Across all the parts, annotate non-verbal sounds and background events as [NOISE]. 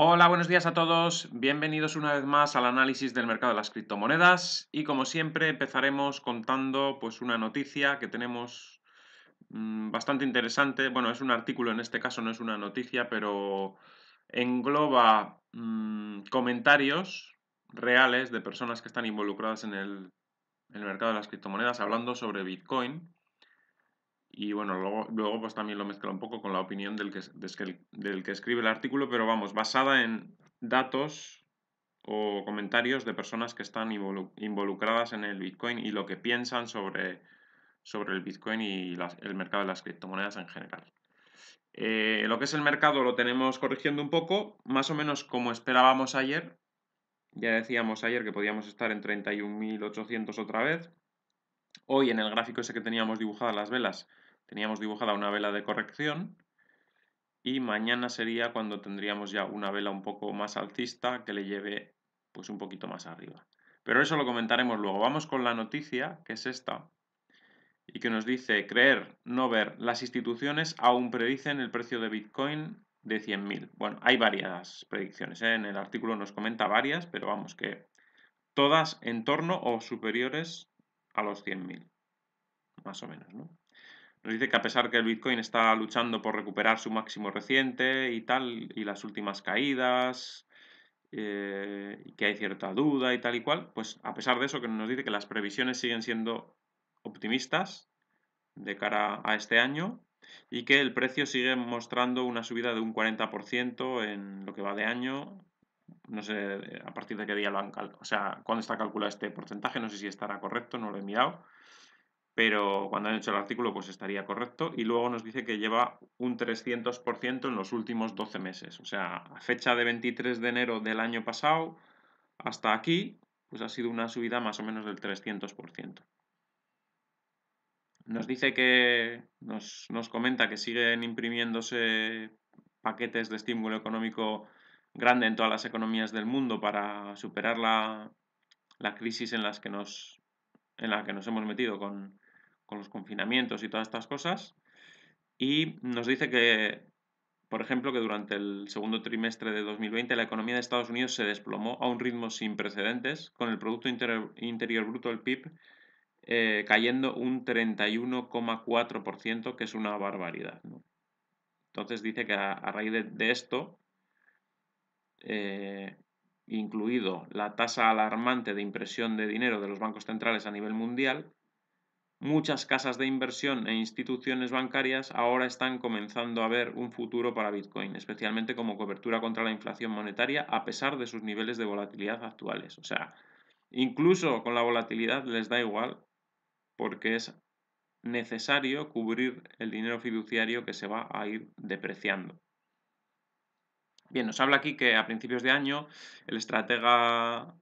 Hola, buenos días a todos. Bienvenidos una vez más al análisis del mercado de las criptomonedas. Y como siempre, empezaremos contando pues, una noticia que tenemos mm, bastante interesante. Bueno, es un artículo, en este caso no es una noticia, pero engloba mm, comentarios reales de personas que están involucradas en el mercado de las criptomonedas hablando sobre Bitcoin. Y bueno, luego, pues también lo mezcla un poco con la opinión del que, del que escribe el artículo, pero vamos, basada en datos o comentarios de personas que están involucradas en el Bitcoin y lo que piensan sobre, sobre el Bitcoin y el mercado de las criptomonedas en general. Eh, lo que es el mercado lo tenemos corrigiendo un poco, más o menos como esperábamos ayer. Ya decíamos ayer que podíamos estar en 31.800 otra vez, Hoy en el gráfico ese que teníamos dibujadas las velas, teníamos dibujada una vela de corrección y mañana sería cuando tendríamos ya una vela un poco más alcista que le lleve pues un poquito más arriba. Pero eso lo comentaremos luego. Vamos con la noticia, que es esta, y que nos dice creer, no ver, las instituciones aún predicen el precio de Bitcoin de 100.000. Bueno, hay varias predicciones, ¿eh? en el artículo nos comenta varias, pero vamos que todas en torno o superiores a los 100.000, más o menos, ¿no? Nos dice que a pesar que el Bitcoin está luchando por recuperar su máximo reciente y tal, y las últimas caídas, eh, que hay cierta duda y tal y cual, pues a pesar de eso que nos dice que las previsiones siguen siendo optimistas de cara a este año y que el precio sigue mostrando una subida de un 40% en lo que va de año no sé a partir de qué día lo han calculado. O sea, cuándo está calculado este porcentaje. No sé si estará correcto, no lo he mirado. Pero cuando han hecho el artículo, pues estaría correcto. Y luego nos dice que lleva un 300% en los últimos 12 meses. O sea, a fecha de 23 de enero del año pasado hasta aquí, pues ha sido una subida más o menos del 300%. Nos dice que, nos, nos comenta que siguen imprimiéndose paquetes de estímulo económico grande en todas las economías del mundo para superar la, crisis en, las que nos, en la que nos hemos metido con, los confinamientos y todas estas cosas. Y nos dice que, por ejemplo, que durante el segundo trimestre de 2020 la economía de Estados Unidos se desplomó a un ritmo sin precedentes, con el Producto Interior, Bruto, el PIB, eh, cayendo un 31,4%, que es una barbaridad. Entonces dice que a, raíz de, esto eh, incluido la tasa alarmante de impresión de dinero de los bancos centrales a nivel mundial, muchas casas de inversión e instituciones bancarias ahora están comenzando a ver un futuro para Bitcoin, especialmente como cobertura contra la inflación monetaria a pesar de sus niveles de volatilidad actuales. O sea, incluso con la volatilidad les da igual porque es necesario cubrir el dinero fiduciario que se va a ir depreciando. Bien, nos habla aquí que a principios de año el estratega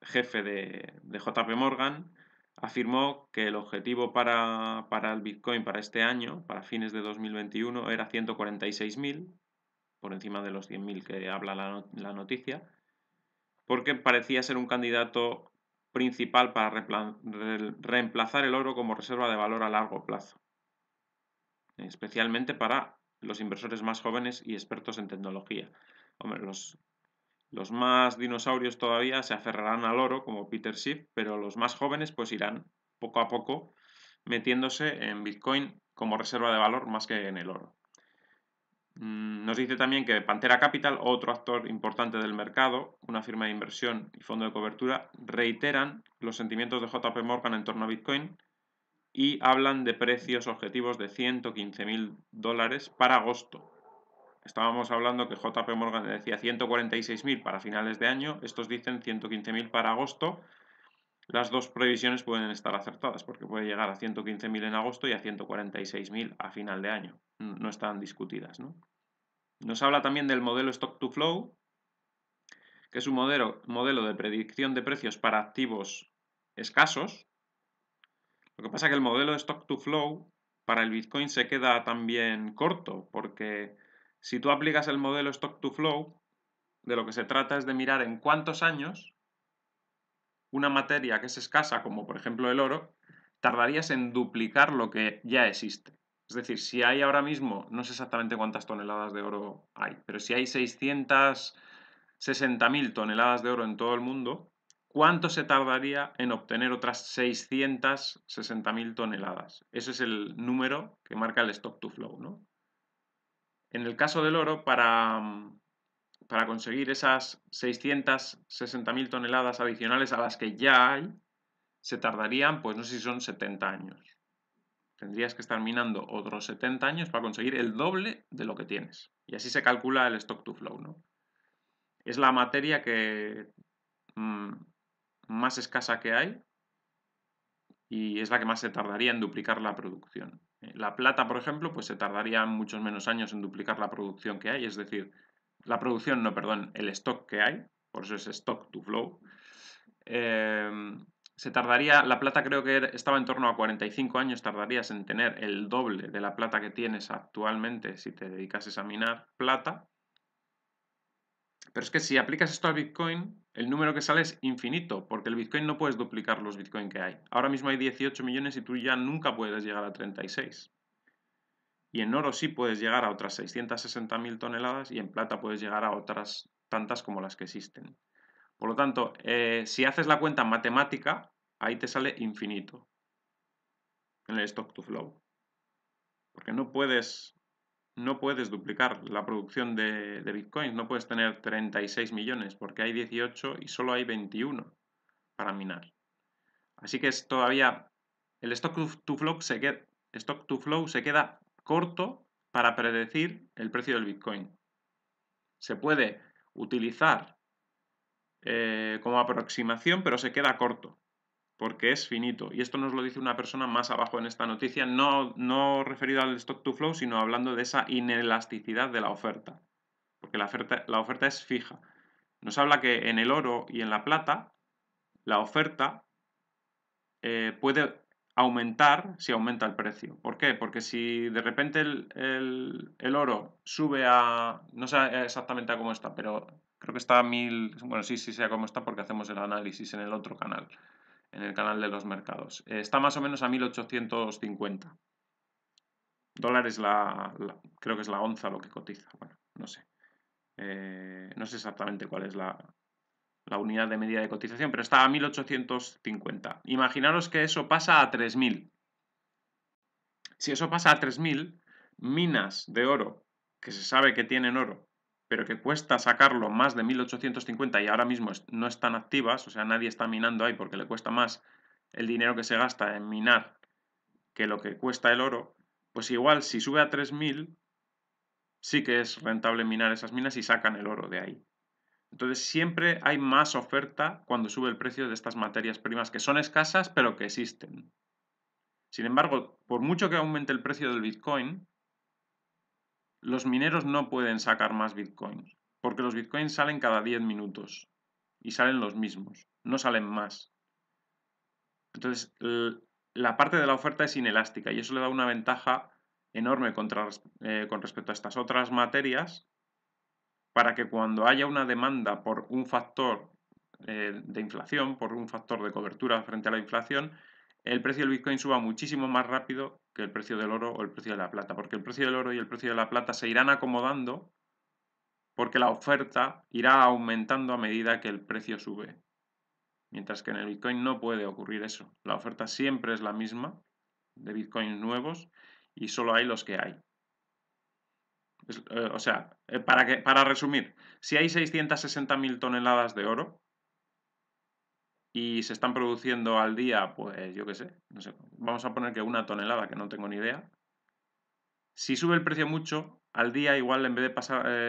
jefe de, JP Morgan afirmó que el objetivo para, el Bitcoin para este año, para fines de 2021, era 146.000, por encima de los 100.000 que habla la noticia, porque parecía ser un candidato principal para reemplazar el oro como reserva de valor a largo plazo, especialmente para los inversores más jóvenes y expertos en tecnología los, los más dinosaurios todavía se aferrarán al oro, como Peter Schiff, pero los más jóvenes pues irán poco a poco metiéndose en Bitcoin como reserva de valor más que en el oro. Mm, nos dice también que Pantera Capital, otro actor importante del mercado, una firma de inversión y fondo de cobertura, reiteran los sentimientos de JP Morgan en torno a Bitcoin y hablan de precios objetivos de 115.000 mil dólares para agosto, estábamos hablando que JP Morgan decía 146.000 para finales de año, estos dicen 115.000 para agosto. Las dos previsiones pueden estar acertadas porque puede llegar a 115.000 en agosto y a 146.000 a final de año. No están discutidas. Nos habla también del modelo Stock to Flow, que es un modelo, modelo de predicción de precios para activos escasos. Lo que pasa es que el modelo de Stock to Flow para el Bitcoin se queda también corto porque si tú aplicas el modelo stock to flow, de lo que se trata es de mirar en cuántos años una materia que es escasa, como por ejemplo el oro, tardarías en duplicar lo que ya existe. Es decir, si hay ahora mismo, no sé exactamente cuántas toneladas de oro hay, pero si hay 660.000 toneladas de oro en todo el mundo, ¿cuánto se tardaría en obtener otras 660.000 toneladas? Ese es el número que marca el stock to flow, ¿no? En el caso del oro, para, mm, conseguir esas 660.000 toneladas adicionales a las que ya hay, se tardarían, pues no sé si son 70 años. Tendrías que estar minando otros 70 años para conseguir el doble de lo que tienes. Y así se calcula el stock to flow, ¿no? Es la materia que mm, más escasa que hay y es la que más se tardaría en duplicar la producción. La plata, por ejemplo, pues se tardaría muchos menos años en duplicar la producción que hay, es decir, la producción, no, perdón, el stock que hay, por eso es stock to flow. Em, se tardaría, la plata creo que estaba en torno a 45 años, tardarías en tener el doble de la plata que tienes actualmente si te dedicases a minar plata. Pero es que si aplicas esto al Bitcoin, el número que sale es infinito, porque el Bitcoin no puedes duplicar los Bitcoin que hay. Ahora mismo hay 18 millones y tú ya nunca puedes llegar a 36. Y en oro sí puedes llegar a otras 660.000 toneladas y en plata puedes llegar a otras tantas como las que existen. Por lo tanto, eh, si haces la cuenta matemática, ahí te sale infinito en el stock to flow. Porque no puedes no puedes duplicar la producción de, Bitcoin, bitcoins, no puedes tener 36 millones porque hay 18 y solo hay 21 para minar. Así que es todavía el stock to flow se queda, stock to flow se queda corto para predecir el precio del bitcoin. Se puede utilizar eh, como aproximación, pero se queda corto porque es finito. Y esto nos lo dice una persona más abajo en esta noticia, no, no referido al stock to flow, sino hablando de esa inelasticidad de la oferta, porque la oferta, la oferta es fija. Nos habla que en el oro y en la plata, la oferta eh, puede aumentar si aumenta el precio. ¿Por qué? Porque si de repente el, el, oro sube a, no sé exactamente a cómo está, pero creo que está a mil, bueno, sí, sí sea cómo está porque hacemos el análisis en el otro canal en el canal de los mercados. Eh, está más o menos a 1850 dólares la, creo que es la onza lo que cotiza, bueno, no sé. Eh, no sé exactamente cuál es la, la, unidad de medida de cotización, pero está a 1850. Imaginaros que eso pasa a 3000. Si eso pasa a 3000, minas de oro, que se sabe que tienen oro, pero que cuesta sacarlo más de 1850 y ahora mismo no están activas, o sea, nadie está minando ahí porque le cuesta más el dinero que se gasta en minar que lo que cuesta el oro, pues igual si sube a 3000, sí que es rentable minar esas minas y sacan el oro de ahí. Entonces siempre hay más oferta cuando sube el precio de estas materias primas que son escasas pero que existen. Sin embargo, por mucho que aumente el precio del Bitcoin, los mineros no pueden sacar más bitcoins, porque los bitcoins salen cada 10 minutos y salen los mismos, no salen más. Entonces, la parte de la oferta es inelástica y eso le da una ventaja enorme eh, con respecto a estas otras materias para que cuando haya una demanda por un factor eh, de inflación, por un factor de cobertura frente a la inflación, el precio del Bitcoin suba muchísimo más rápido que el precio del oro o el precio de la plata, porque el precio del oro y el precio de la plata se irán acomodando porque la oferta irá aumentando a medida que el precio sube. Mientras que en el Bitcoin no puede ocurrir eso. La oferta siempre es la misma de Bitcoins nuevos y solo hay los que hay. Eh, o sea, eh, para, para resumir, si hay 660.000 toneladas de oro, y se están produciendo al día, pues yo qué sé, no vamos a poner que una tonelada, que no tengo ni idea. Si sube el precio mucho, al día igual en vez de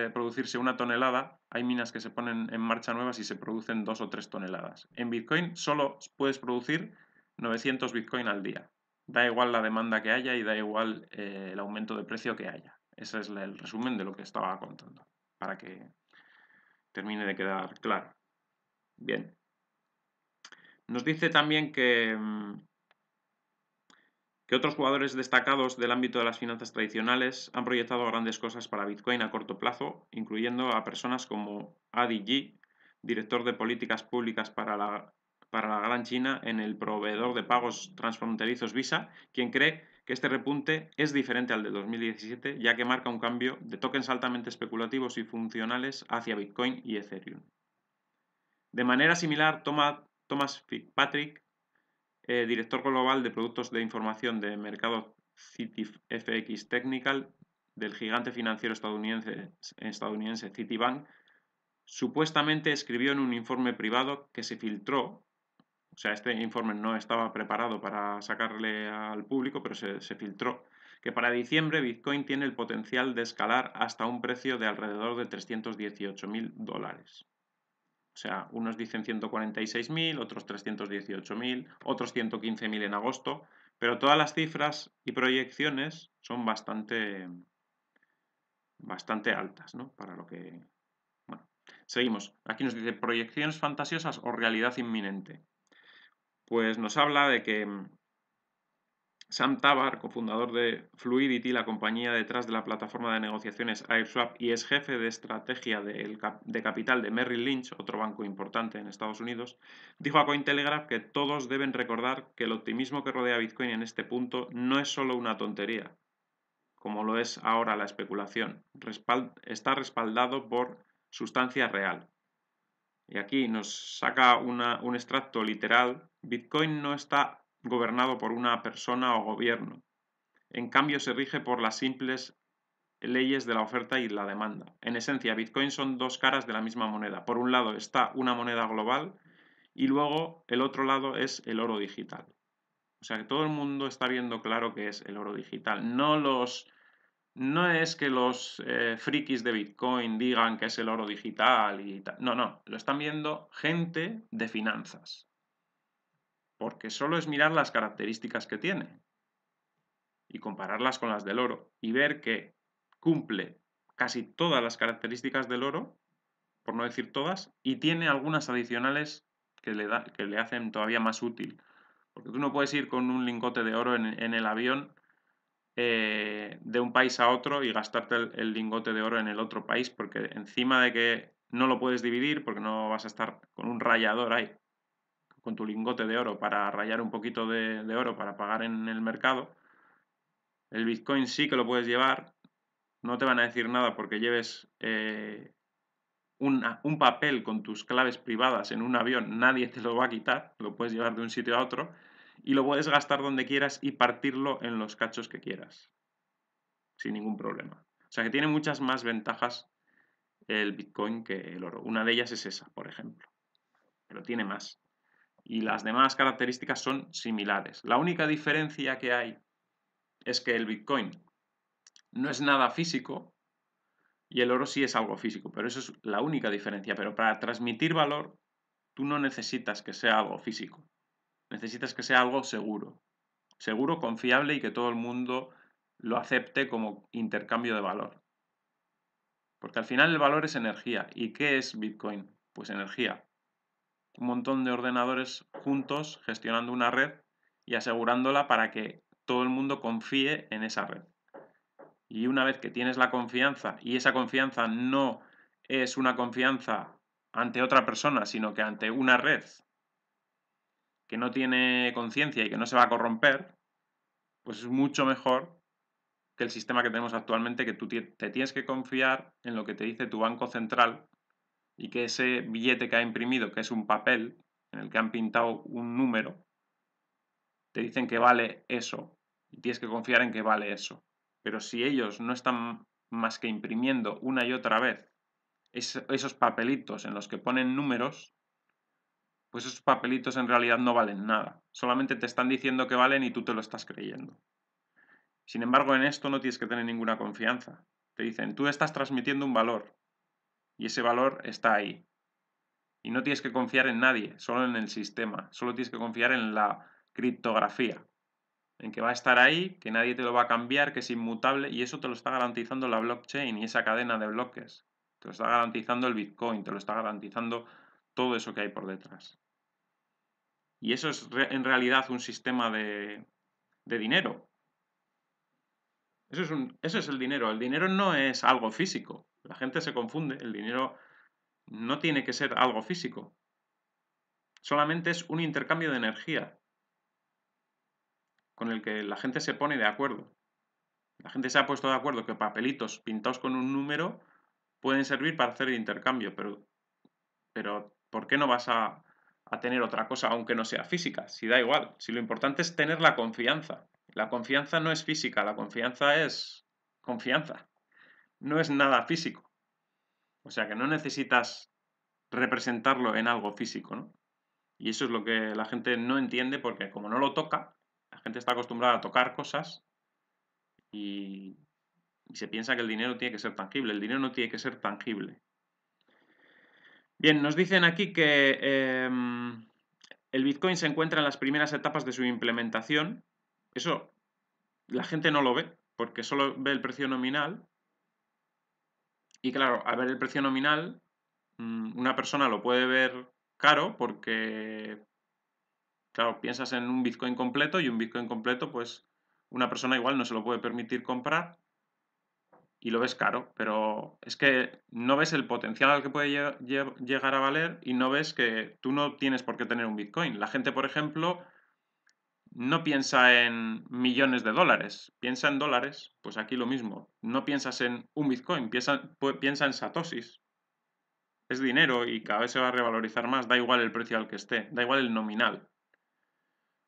eh, producirse una tonelada, hay minas que se ponen en marcha nuevas y se producen dos o tres toneladas. En Bitcoin solo puedes producir 900 Bitcoin al día. Da igual la demanda que haya y da igual eh, el aumento de precio que haya. Ese es el resumen de lo que estaba contando, para que termine de quedar claro. Bien. Nos dice también que, mm, que otros jugadores destacados del ámbito de las finanzas tradicionales han proyectado grandes cosas para Bitcoin a corto plazo, incluyendo a personas como Adi Yi, director de políticas públicas para la, para la Gran China en el proveedor de pagos transfronterizos Visa, quien cree que este repunte es diferente al de 2017, ya que marca un cambio de tokens altamente especulativos y funcionales hacia Bitcoin y Ethereum. De manera similar, toma Thomas Fitzpatrick, eh, director global de productos de información de mercado CityFX Technical del gigante financiero estadounidense, Citibank, supuestamente escribió en un informe privado que se filtró, o sea, este informe no estaba preparado para sacarle al público, pero se, se filtró, que para diciembre Bitcoin tiene el potencial de escalar hasta un precio de alrededor de 318 dólares. O sea, unos dicen 146.000, otros 318.000, otros 115.000 en agosto, pero todas las cifras y proyecciones son bastante, bastante altas, ¿no? Para lo que... Bueno, seguimos. Aquí nos dice proyecciones fantasiosas o realidad inminente. Pues nos habla de que Sam Tabar, cofundador de Fluidity, la compañía detrás de la plataforma de negociaciones AirSwap y es jefe de estrategia de capital de Merrill Lynch, otro banco importante en Estados Unidos, dijo a Cointelegraph que todos deben recordar que el optimismo que rodea Bitcoin en este punto no es solo una tontería, como lo es ahora la especulación, está respaldado por sustancia real. Y aquí nos saca un extracto literal, Bitcoin no está gobernado por una persona o gobierno. En cambio, se rige por las simples leyes de la oferta y la demanda. En esencia, Bitcoin son dos caras de la misma moneda. Por un lado está una moneda global y luego el otro lado es el oro digital. O sea que todo el mundo está viendo claro que es el oro digital. No los. No es que los eh, frikis de Bitcoin digan que es el oro digital y tal. No, no. Lo están viendo gente de finanzas porque solo es mirar las características que tiene y compararlas con las del oro y ver que cumple casi todas las características del oro, por no decir todas, y tiene algunas adicionales que le, hacen todavía más útil. Porque tú no puedes ir con un lingote de oro en, el avión eh, de un país a otro y gastarte el, el, lingote de oro en el otro país, porque encima de que no lo puedes dividir, porque no vas a estar con un rayador ahí, con tu lingote de oro para rayar un poquito de, oro para pagar en el mercado. El Bitcoin sí que lo puedes llevar. No te van a decir nada porque lleves eh, un papel con tus claves privadas en un avión. Nadie te lo va a quitar. Lo puedes llevar de un sitio a otro. Y lo puedes gastar donde quieras y partirlo en los cachos que quieras. Sin ningún problema. O sea que tiene muchas más ventajas el Bitcoin que el oro. Una de ellas es esa, por ejemplo. Pero tiene más y las demás características son similares. La única diferencia que hay es que el Bitcoin no es nada físico y el oro sí es algo físico, pero eso es la única diferencia. Pero para transmitir valor, tú no necesitas que sea algo físico, necesitas que sea algo seguro, seguro, confiable y que todo el mundo lo acepte como intercambio de valor. Porque al final el valor es energía. ¿Y qué es Bitcoin? Pues energía un montón de ordenadores juntos gestionando una red y asegurándola para que todo el mundo confíe en esa red. Y una vez que tienes la confianza y esa confianza no es una confianza ante otra persona, sino que ante una red que no tiene conciencia y que no se va a corromper, pues es mucho mejor que el sistema que tenemos actualmente, que tú te tienes que confiar en lo que te dice tu banco central y que ese billete que ha imprimido, que es un papel en el que han pintado un número, te dicen que vale eso y tienes que confiar en que vale eso. Pero si ellos no están más que imprimiendo una y otra vez esos papelitos en los que ponen números, pues esos papelitos en realidad no valen nada. Solamente te están diciendo que valen y tú te lo estás creyendo. Sin embargo, en esto no tienes que tener ninguna confianza. Te dicen, tú estás transmitiendo un valor, y ese valor está ahí. Y no tienes que confiar en nadie, solo en el sistema, solo tienes que confiar en la criptografía, en que va a estar ahí, que nadie te lo va a cambiar, que es inmutable y eso te lo está garantizando la blockchain y esa cadena de bloques. Te lo está garantizando el Bitcoin, te lo está garantizando todo eso que hay por detrás. Y eso es en realidad un sistema de, dinero. Eso eso es el dinero. El dinero no es algo físico. La gente se confunde, el dinero no tiene que ser algo físico, solamente es un intercambio de energía con el que la gente se pone de acuerdo. La gente se ha puesto de acuerdo que papelitos pintados con un número pueden servir para hacer el intercambio, pero, ¿por qué no vas a tener otra cosa aunque no sea física? Si da igual, si lo importante es tener la confianza. La confianza no es física, la confianza es confianza no es nada físico. O sea que no necesitas representarlo en algo físico, ¿no? Y eso es lo que la gente no entiende porque como no lo toca, la gente está acostumbrada a tocar cosas y, se piensa que el dinero tiene que ser tangible. El dinero no tiene que ser tangible. Bien, nos dicen aquí que em, el Bitcoin se encuentra en las primeras etapas de su implementación. Eso la gente no lo ve porque solo ve el precio nominal y claro, al ver el precio nominal, mm, una persona lo puede ver caro porque, claro, piensas en un Bitcoin completo y un Bitcoin completo, pues una persona igual no se lo puede permitir comprar y lo ves caro, pero es que no ves el potencial al que puede llegar a valer y no ves que tú no tienes por qué tener un Bitcoin. La gente, por ejemplo, no piensa en millones de dólares, piensa en dólares, pues aquí lo mismo. No piensas en un Bitcoin, piensa, piensa en satosis. Es dinero y cada vez se va a revalorizar más, da igual el precio al que esté, da igual el nominal.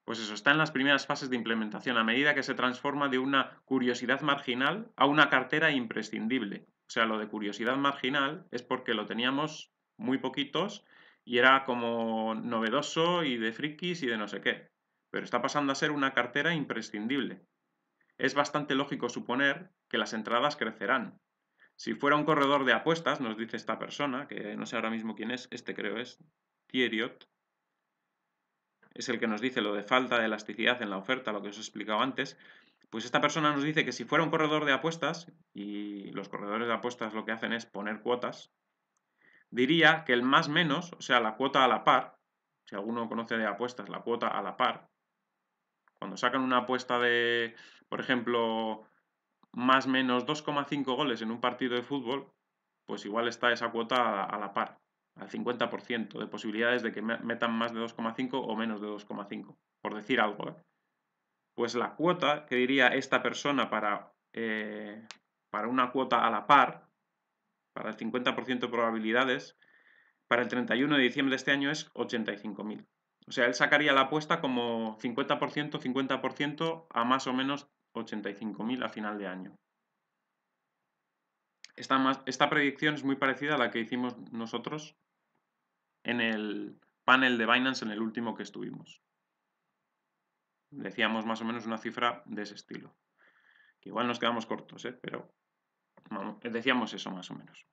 Pues eso, está en las primeras fases de implementación, a medida que se transforma de una curiosidad marginal a una cartera imprescindible. O sea, lo de curiosidad marginal es porque lo teníamos muy poquitos y era como novedoso y de frikis y de no sé qué pero está pasando a ser una cartera imprescindible. Es bastante lógico suponer que las entradas crecerán. Si fuera un corredor de apuestas, nos dice esta persona, que no sé ahora mismo quién es, este creo es Thieriot. es el que nos dice lo de falta de elasticidad en la oferta, lo que os he explicado antes, pues esta persona nos dice que si fuera un corredor de apuestas, y los corredores de apuestas lo que hacen es poner cuotas, diría que el más menos, o sea, la cuota a la par, si alguno conoce de apuestas, la cuota a la par, cuando sacan una apuesta de, por ejemplo, más o menos 2,5 goles en un partido de fútbol, pues igual está esa cuota a la par, al 50% de posibilidades de que metan más de 2,5 o menos de 2,5, por decir algo. ¿eh? Pues la cuota que diría esta persona para, eh, para una cuota a la par, para el 50% de probabilidades, para el 31 de diciembre de este año es 85.000. O sea, él sacaría la apuesta como 50%, 50% a más o menos 85.000 a final de año. Esta, esta predicción es muy parecida a la que hicimos nosotros en el panel de Binance en el último que estuvimos. Decíamos más o menos una cifra de ese estilo. Que igual nos quedamos cortos, ¿eh? pero decíamos eso más o menos.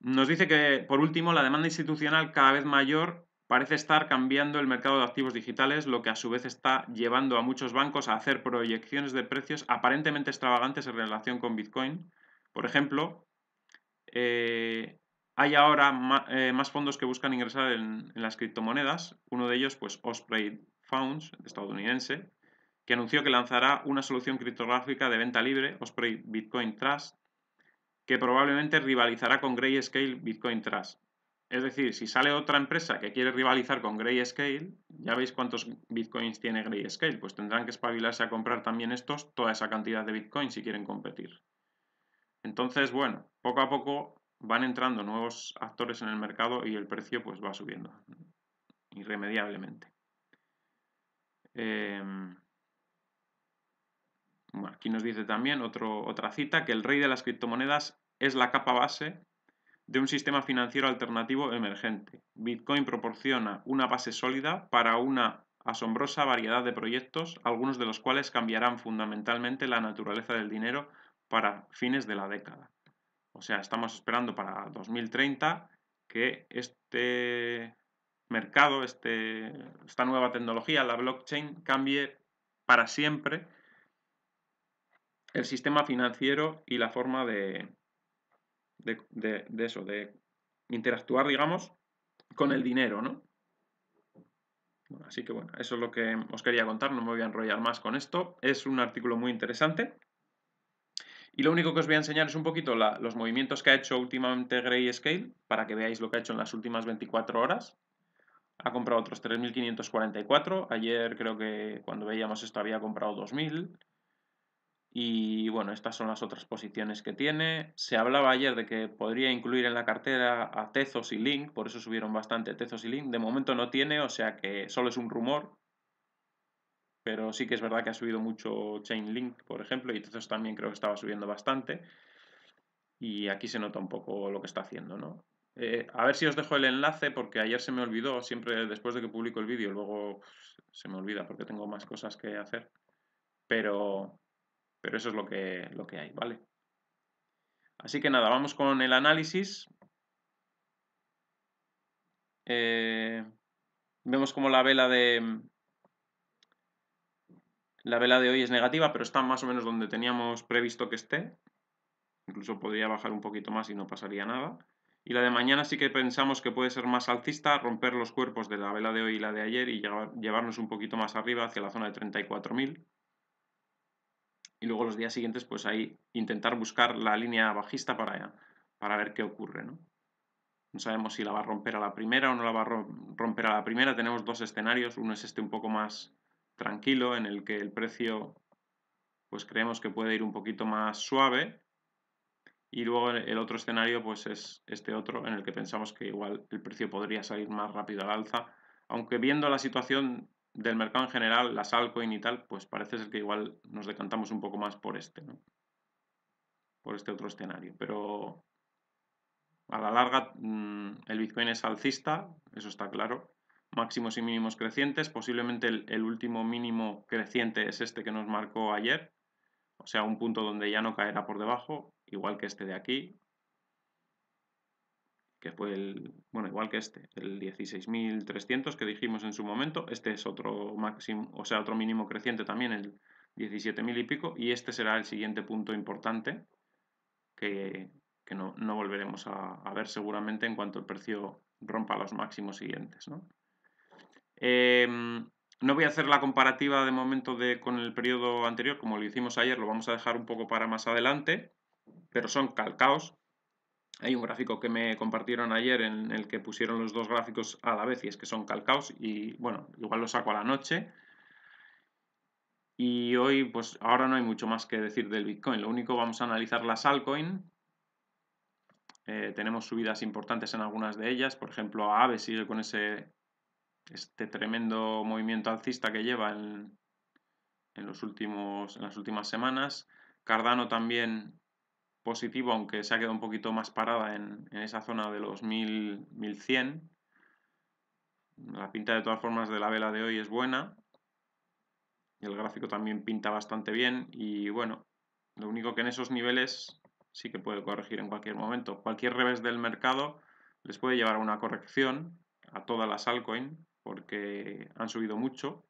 Nos dice que, por último, la demanda institucional cada vez mayor parece estar cambiando el mercado de activos digitales, lo que a su vez está llevando a muchos bancos a hacer proyecciones de precios aparentemente extravagantes en relación con Bitcoin. Por ejemplo, eh, hay ahora eh, más fondos que buscan ingresar en, las criptomonedas. Uno de ellos, pues Osprey Funds, estadounidense, que anunció que lanzará una solución criptográfica de venta libre, Osprey Bitcoin Trust, que probablemente rivalizará con Grayscale Bitcoin Trust. Es decir, si sale otra empresa que quiere rivalizar con Grayscale, ya veis cuántos bitcoins tiene Grayscale, pues tendrán que espabilarse a comprar también estos toda esa cantidad de bitcoins si quieren competir. Entonces, bueno, poco a poco van entrando nuevos actores en el mercado y el precio pues va subiendo irremediablemente. Eh, aquí nos dice también otra cita que el rey de las criptomonedas es la capa base de un sistema financiero alternativo emergente. Bitcoin proporciona una base sólida para una asombrosa variedad de proyectos, algunos de los cuales cambiarán fundamentalmente la naturaleza del dinero para fines de la década. O sea, estamos esperando para 2030 que este mercado, este, esta nueva tecnología, la blockchain, cambie para siempre el sistema financiero y la forma de, de, eso, de interactuar, digamos, con el dinero, ¿no? así que bueno, eso es lo que os quería contar, no me voy a enrollar más con esto. Es un artículo muy interesante. Y lo único que os voy a enseñar es un poquito los movimientos que ha hecho últimamente Grayscale, para que veáis lo que ha hecho en las últimas 24 horas. Ha comprado otros 3.544, ayer creo que cuando veíamos esto había comprado 2.000, y bueno, estas son las otras posiciones que tiene. Se hablaba ayer de que podría incluir en la cartera a Tezos y Link, por eso subieron bastante Tezos y Link. De momento no tiene, o sea que solo es un rumor. Pero sí que es verdad que ha subido mucho Chainlink, por ejemplo, y Tezos también creo que estaba subiendo bastante. Y aquí se nota un poco lo que está haciendo, ¿no? Eh, a ver si os dejo el enlace porque ayer se me olvidó, siempre después de que publico el vídeo, luego se me olvida porque tengo más cosas que hacer. Pero pero eso es lo que, lo que hay, ¿vale? Así que nada, vamos con el análisis. Eh, vemos como la vela de... La vela de hoy es negativa, pero está más o menos donde teníamos previsto que esté. Incluso podría bajar un poquito más y no pasaría nada. Y la de mañana sí que pensamos que puede ser más alcista, romper los cuerpos de la vela de hoy y la de ayer y llevarnos un poquito más arriba hacia la zona de 34.000 y luego los días siguientes, pues ahí intentar buscar la línea bajista para, allá, para ver qué ocurre, ¿no? No sabemos si la va a romper a la primera o no la va a romper a la primera. Tenemos dos escenarios. Uno es este un poco más tranquilo, en el que el precio, pues creemos que puede ir un poquito más suave. Y luego el otro escenario, pues es este otro, en el que pensamos que igual el precio podría salir más rápido al alza. Aunque viendo la situación del mercado en general, las altcoin y tal, pues parece ser que igual nos decantamos un poco más por este, Por este otro escenario. Pero a la larga mm, el Bitcoin es alcista, eso está claro. Máximos y mínimos crecientes. Posiblemente el, el último mínimo creciente es este que nos marcó ayer. O sea, un punto donde ya no caerá por debajo, igual que este de aquí, que fue el, bueno, igual que este, el 16.300 que dijimos en su momento, este es otro máximo, o sea, otro mínimo creciente también, el 17.000 y pico, y este será el siguiente punto importante que, no, volveremos a, ver seguramente en cuanto el precio rompa los máximos siguientes, ¿no? Em, no voy a hacer la comparativa de momento de, con el periodo anterior, como lo hicimos ayer, lo vamos a dejar un poco para más adelante, pero son calcaos hay un gráfico que me compartieron ayer en el que pusieron los dos gráficos a la vez y es que son calcaos y bueno, igual lo saco a la noche. Y hoy, pues ahora no hay mucho más que decir del Bitcoin. Lo único, vamos a analizar las altcoin. Eh, tenemos subidas importantes en algunas de ellas. Por ejemplo, Aave sigue con ese este tremendo movimiento alcista que lleva los últimos, en las últimas semanas. Cardano también positivo, aunque se ha quedado un poquito más parada en, esa zona de los 1100. La pinta de todas formas de la vela de hoy es buena. Y el gráfico también pinta bastante bien. Y bueno, lo único que en esos niveles sí que puede corregir en cualquier momento. Cualquier revés del mercado les puede llevar a una corrección a todas las altcoins porque han subido mucho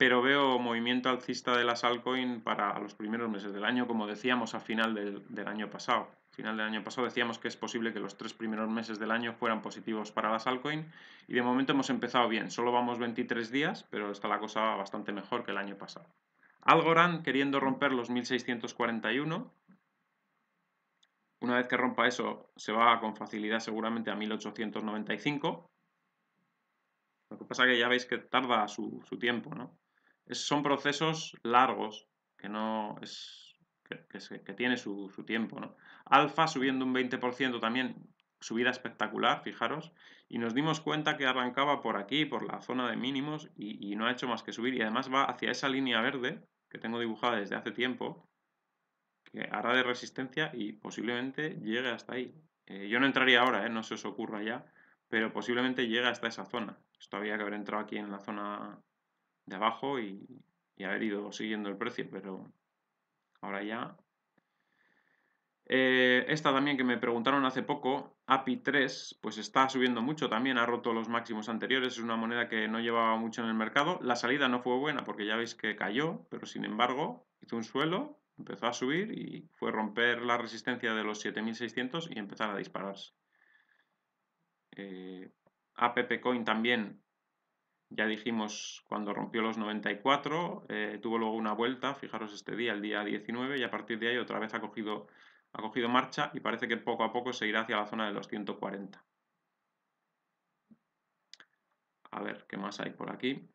pero veo movimiento alcista de las altcoins para los primeros meses del año, como decíamos a final del, año pasado. Final del año pasado decíamos que es posible que los tres primeros meses del año fueran positivos para las altcoins. y de momento hemos empezado bien, solo vamos 23 días, pero está la cosa bastante mejor que el año pasado. Algorand queriendo romper los 1641. Una vez que rompa eso, se va con facilidad seguramente a 1895. Lo que pasa es que ya veis que tarda su tiempo, ¿no? son procesos largos, que no es que, tiene su, tiempo. ¿no? Alfa subiendo un 20% también, subida espectacular, fijaros, y nos dimos cuenta que arrancaba por aquí, por la zona de mínimos, y, no ha hecho más que subir, y además va hacia esa línea verde que tengo dibujada desde hace tiempo, que hará de resistencia y posiblemente llegue hasta ahí. Eh, yo no entraría ahora, ¿eh? no se os ocurra ya, pero posiblemente llegue hasta esa zona. Esto había que haber entrado aquí en la zona de abajo y, ha haber ido siguiendo el precio, pero ahora ya. está. Eh, esta también que me preguntaron hace poco, API 3, pues está subiendo mucho también, ha roto los máximos anteriores, es una moneda que no llevaba mucho en el mercado. La salida no fue buena porque ya veis que cayó, pero sin embargo hizo un suelo, empezó a subir y fue romper la resistencia de los 7600 y empezar a dispararse. Eh, APP Coin también ya dijimos cuando rompió los 94, eh, tuvo luego una vuelta, fijaros este día, el día 19, y a partir de ahí otra vez ha cogido, ha cogido marcha y parece que poco a poco se irá hacia la zona de los 140. A ver, ¿qué más hay por aquí?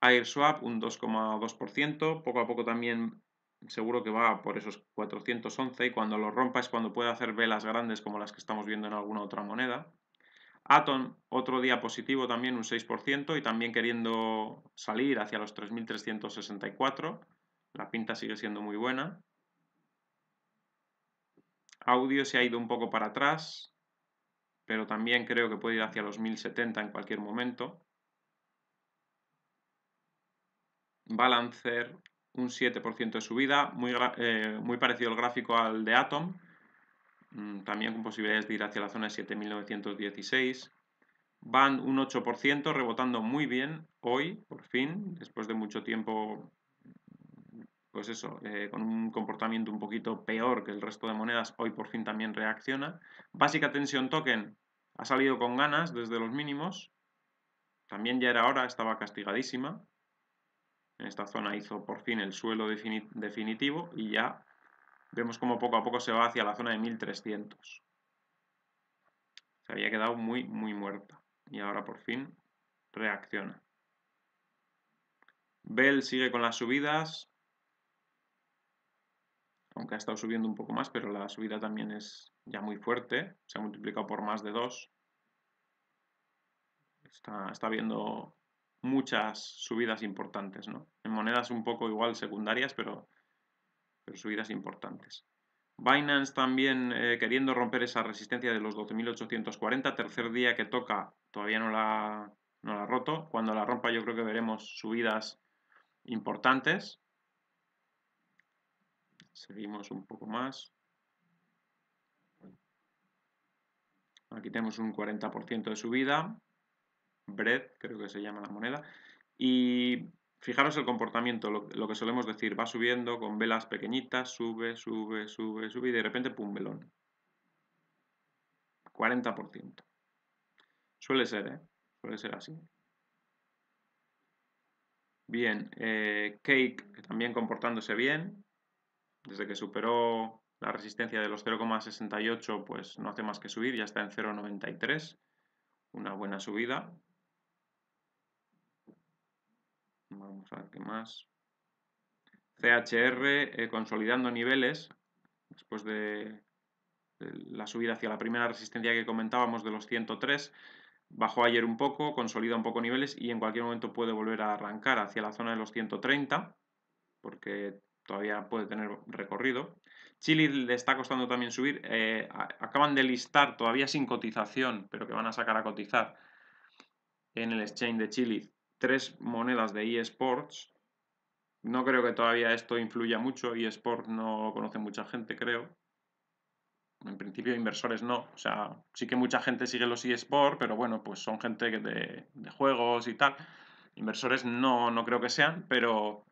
AirSwap un 2,2%, poco a poco también seguro que va por esos 411 y cuando lo rompa es cuando puede hacer velas grandes como las que estamos viendo en alguna otra moneda. Atom, otro día positivo también un 6% y también queriendo salir hacia los 3.364. La pinta sigue siendo muy buena. Audio se ha ido un poco para atrás, pero también creo que puede ir hacia los 1070 en cualquier momento. Balancer, un 7% de subida, muy, eh, muy parecido el gráfico al de Atom, Mm, también con posibilidades de ir hacia la zona de 7916. Van un 8%, rebotando muy bien hoy, por fin, después de mucho tiempo, pues eso, eh, con un comportamiento un poquito peor que el resto de monedas, hoy por fin también reacciona. Básica tensión Token ha salido con ganas desde los mínimos, también ya era hora, estaba castigadísima. En esta zona hizo por fin el suelo definitivo y ya Vemos cómo poco a poco se va hacia la zona de 1300. Se había quedado muy, muy muerta. Y ahora por fin reacciona. Bell sigue con las subidas. Aunque ha estado subiendo un poco más, pero la subida también es ya muy fuerte. Se ha multiplicado por más de 2. Está, está viendo muchas subidas importantes, ¿no? En monedas un poco igual secundarias, pero pero subidas importantes. Binance también eh, queriendo romper esa resistencia de los 12.840, tercer día que toca, todavía no la, no la ha roto. Cuando la rompa yo creo que veremos subidas importantes. Seguimos un poco más. Aquí tenemos un 40% de subida. Bread, creo que se llama la moneda. Y Fijaros el comportamiento, lo, que solemos decir, va subiendo con velas pequeñitas, sube, sube, sube, sube y de repente pum, velón. 40%. Suele ser, ¿eh? Suele ser así. Bien, eh, Cake también comportándose bien. Desde que superó la resistencia de los 0,68, pues no hace más que subir, ya está en 0,93. Una buena subida, Vamos a ver qué más. CHR eh, consolidando niveles después de, la subida hacia la primera resistencia que comentábamos de los 103 bajó ayer un poco, consolida un poco niveles y en cualquier momento puede volver a arrancar hacia la zona de los 130, porque todavía puede tener recorrido. Chile le está costando también subir, eh, acaban de listar, todavía sin cotización, pero que van a sacar a cotizar en el exchange de Chile, tres monedas de eSports. No creo que todavía esto influya mucho. eSports no conoce mucha gente, creo. En principio, inversores no. O sea, sí que mucha gente sigue los eSports, pero bueno, pues son gente de, de juegos y tal. Inversores no, no creo que sean, pero,